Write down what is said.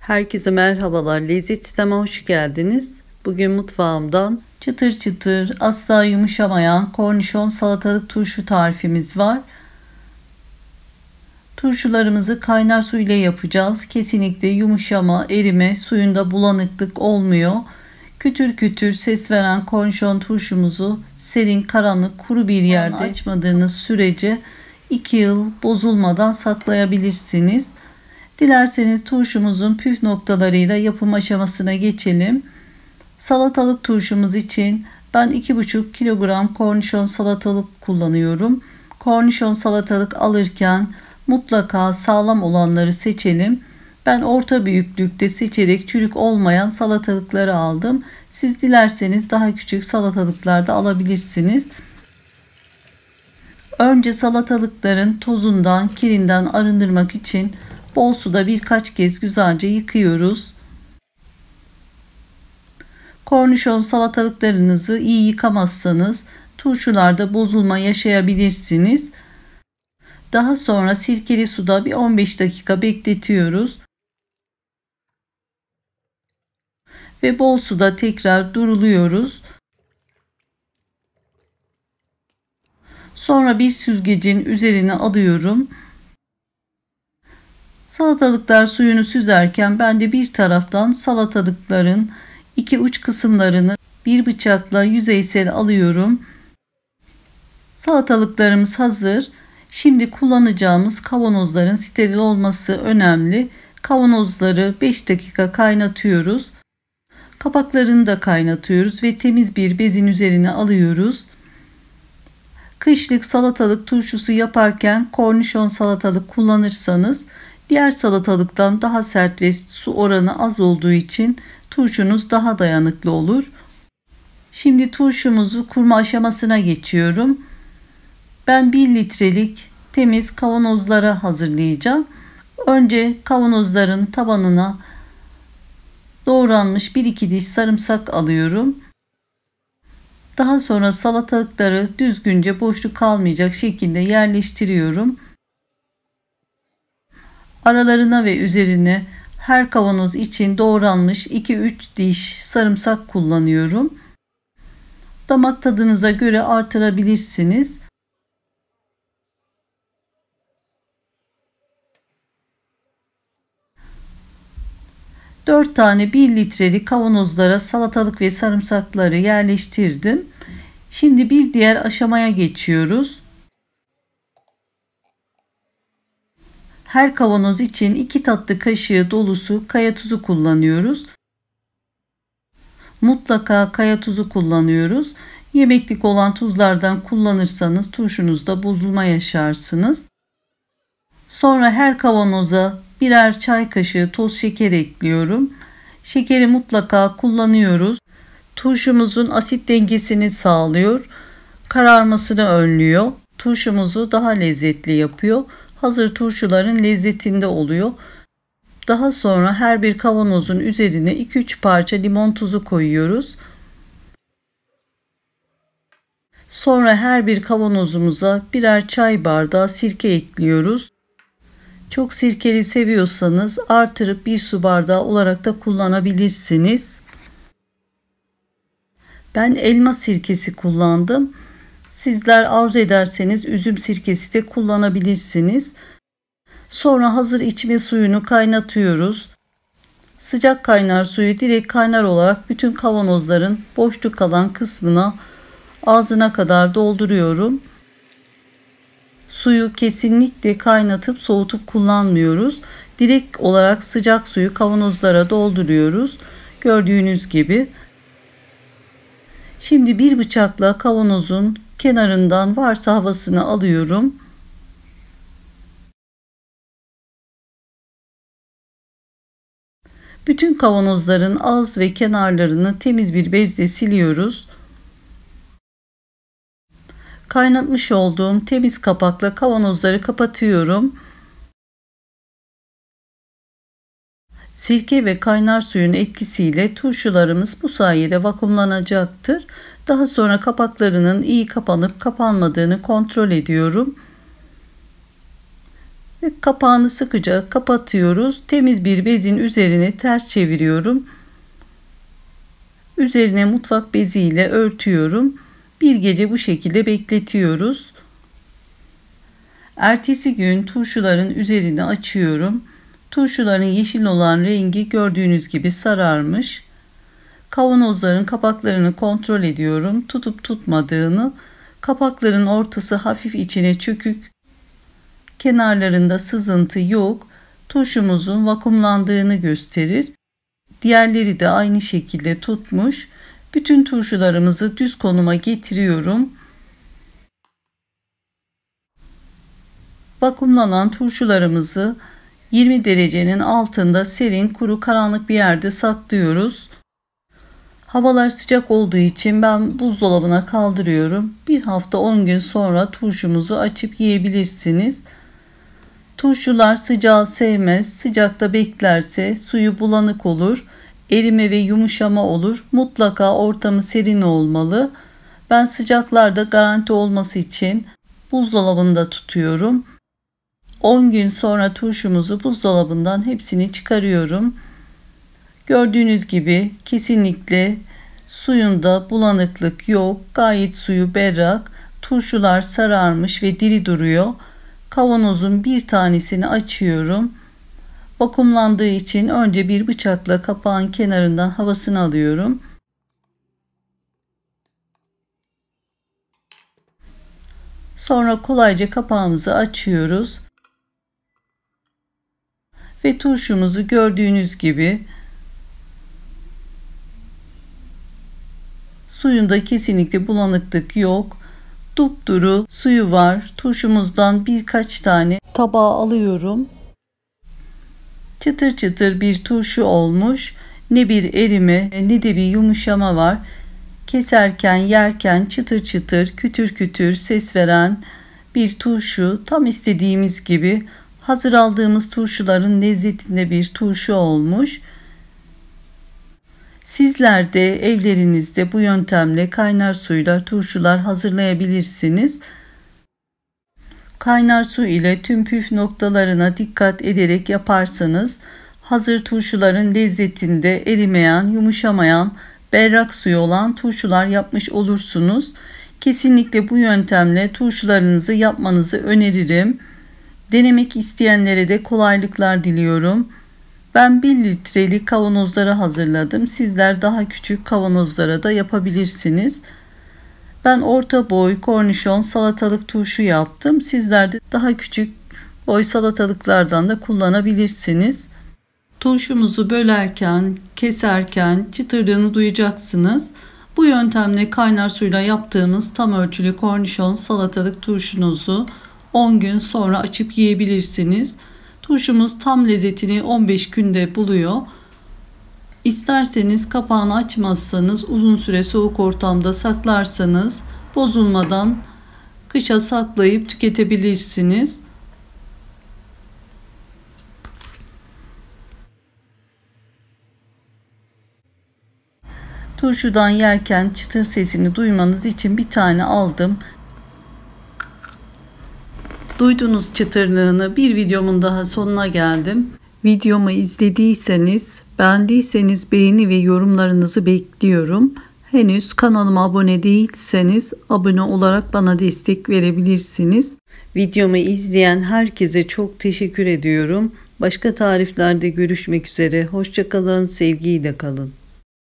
Herkese merhabalar. Lezzet sisteme hoş geldiniz. Bugün mutfağımdan çıtır çıtır asla yumuşamayan kornişon salatalık turşu tarifimiz var. Turşularımızı kaynar su ile yapacağız. Kesinlikle yumuşama, erime, suyunda bulanıklık olmuyor. Kütür kütür ses veren kornişon turşumuzu serin, karanlık, kuru bir yerde açmadığınız sürece 2 yıl bozulmadan saklayabilirsiniz. Dilerseniz turşumuzun püf noktalarıyla yapım aşamasına geçelim. Salatalık turşumuz için ben 2,5 kilogram kornişon salatalık kullanıyorum. Kornişon salatalık alırken mutlaka sağlam olanları seçelim. Ben orta büyüklükte seçerek çürük olmayan salatalıkları aldım. Siz dilerseniz daha küçük salatalıklar da alabilirsiniz. Önce salatalıkların tozundan, kirinden arındırmak için Bol suda birkaç kez güzelce yıkıyoruz. Kornişon salatalıklarınızı iyi yıkamazsanız turşularda bozulma yaşayabilirsiniz. Daha sonra sirkeli suda bir 15 dakika bekletiyoruz. Ve bol suda tekrar duruluyoruz. Sonra bir süzgecin üzerine alıyorum. Salatalıklar suyunu süzerken ben de bir taraftan salatalıkların iki uç kısımlarını bir bıçakla yüzeysel alıyorum. Salatalıklarımız hazır. Şimdi kullanacağımız kavanozların steril olması önemli. Kavanozları 5 dakika kaynatıyoruz. Kapaklarını da kaynatıyoruz ve temiz bir bezin üzerine alıyoruz. Kışlık salatalık turşusu yaparken kornişon salatalık kullanırsanız Diğer salatalıktan daha sert ve su oranı az olduğu için turşunuz daha dayanıklı olur. Şimdi turşumuzu kurma aşamasına geçiyorum. Ben 1 litrelik temiz kavanozlara hazırlayacağım. Önce kavanozların tabanına doğranmış 1-2 diş sarımsak alıyorum. Daha sonra salatalıkları düzgünce boşluk kalmayacak şekilde yerleştiriyorum. Aralarına ve üzerine her kavanoz için doğranmış 2-3 diş sarımsak kullanıyorum. Damak tadınıza göre artırabilirsiniz. Dört tane 1 litrelik kavanozlara salatalık ve sarımsakları yerleştirdim. Şimdi bir diğer aşamaya geçiyoruz. Her kavanoz için 2 tatlı kaşığı dolusu kaya tuzu kullanıyoruz. Mutlaka kaya tuzu kullanıyoruz. Yemeklik olan tuzlardan kullanırsanız turşunuzda bozulma yaşarsınız. Sonra her kavanoza birer çay kaşığı toz şeker ekliyorum. Şekeri mutlaka kullanıyoruz. Turşumuzun asit dengesini sağlıyor. Kararmasını önlüyor. Turşumuzu daha lezzetli yapıyor hazır turşuların lezzetinde oluyor. Daha sonra her bir kavanozun üzerine 2-3 parça limon tuzu koyuyoruz. Sonra her bir kavanozumuza birer çay bardağı sirke ekliyoruz. Çok sirkeli seviyorsanız artırıp bir su bardağı olarak da kullanabilirsiniz. Ben elma sirkesi kullandım. Sizler arzu ederseniz üzüm sirkesi de kullanabilirsiniz. Sonra hazır içme suyunu kaynatıyoruz. Sıcak kaynar suyu direkt kaynar olarak bütün kavanozların boşluk kalan kısmına ağzına kadar dolduruyorum. Suyu kesinlikle kaynatıp soğutup kullanmıyoruz. Direkt olarak sıcak suyu kavanozlara dolduruyoruz. Gördüğünüz gibi. Şimdi bir bıçakla kavanozun kenarından varsa havasını alıyorum. Bütün kavanozların ağız ve kenarlarını temiz bir bezle siliyoruz. Kaynatmış olduğum temiz kapakla kavanozları kapatıyorum. Sirke ve kaynar suyun etkisiyle turşularımız bu sayede vakumlanacaktır daha sonra kapaklarının iyi kapanıp kapanmadığını kontrol ediyorum. Ve kapağını sıkıca kapatıyoruz. Temiz bir bezin üzerine ters çeviriyorum. Üzerine mutfak beziyle örtüyorum. Bir gece bu şekilde bekletiyoruz. Ertesi gün turşuların üzerini açıyorum. Turşuların yeşil olan rengi gördüğünüz gibi sararmış. Kavanozların kapaklarını kontrol ediyorum. Tutup tutmadığını. Kapakların ortası hafif içine çökük. Kenarlarında sızıntı yok. Turşumuzun vakumlandığını gösterir. Diğerleri de aynı şekilde tutmuş. Bütün turşularımızı düz konuma getiriyorum. Vakumlanan turşularımızı 20 derecenin altında serin kuru karanlık bir yerde saklıyoruz. Havalar sıcak olduğu için ben buzdolabına kaldırıyorum. Bir hafta 10 gün sonra turşumuzu açıp yiyebilirsiniz. Turşular sıcağı sevmez. Sıcakta beklerse suyu bulanık olur. Erime ve yumuşama olur. Mutlaka ortamı serin olmalı. Ben sıcaklarda garanti olması için buzdolabında tutuyorum. 10 gün sonra turşumuzu buzdolabından hepsini çıkarıyorum. Gördüğünüz gibi kesinlikle suyunda bulanıklık yok. Gayet suyu berrak. Turşular sararmış ve diri duruyor. Kavanozun bir tanesini açıyorum. Vakumlandığı için önce bir bıçakla kapağın kenarından havasını alıyorum. Sonra kolayca kapağımızı açıyoruz. Ve turşumuzu gördüğünüz gibi Suyunda kesinlikle bulanıklık yok. Dupduru suyu var. Turşumuzdan birkaç tane tabağa alıyorum. Çıtır çıtır bir turşu olmuş. Ne bir erime ne de bir yumuşama var. Keserken yerken çıtır çıtır kütür kütür ses veren bir turşu tam istediğimiz gibi hazır aldığımız turşuların lezzetinde bir turşu olmuş. Sizler de evlerinizde bu yöntemle kaynar suyla turşular hazırlayabilirsiniz. Kaynar su ile tüm püf noktalarına dikkat ederek yaparsanız hazır turşuların lezzetinde erimeyen, yumuşamayan, berrak suyu olan turşular yapmış olursunuz. Kesinlikle bu yöntemle turşularınızı yapmanızı öneririm. Denemek isteyenlere de kolaylıklar diliyorum. Ben 1 litrelik kavanozlara hazırladım. Sizler daha küçük kavanozlara da yapabilirsiniz. Ben orta boy kornişon salatalık turşu yaptım. Sizler de daha küçük boy salatalıklardan da kullanabilirsiniz. Turşumuzu bölerken, keserken çıtırlığını duyacaksınız. Bu yöntemle kaynar suyla yaptığımız tam ölçülü kornişon salatalık turşunuzu 10 gün sonra açıp yiyebilirsiniz. Turşumuz tam lezzetini 15 günde buluyor. İsterseniz kapağını açmazsanız uzun süre soğuk ortamda saklarsanız bozulmadan kışa saklayıp tüketebilirsiniz. Turşudan yerken çıtır sesini duymanız için bir tane aldım. Duyduğunuz çıtırlığını bir videomun daha sonuna geldim. Videomu izlediyseniz, beğendiyseniz beğeni ve yorumlarınızı bekliyorum. Henüz kanalıma abone değilseniz abone olarak bana destek verebilirsiniz. Videomu izleyen herkese çok teşekkür ediyorum. Başka tariflerde görüşmek üzere. Hoşçakalın, sevgiyle kalın.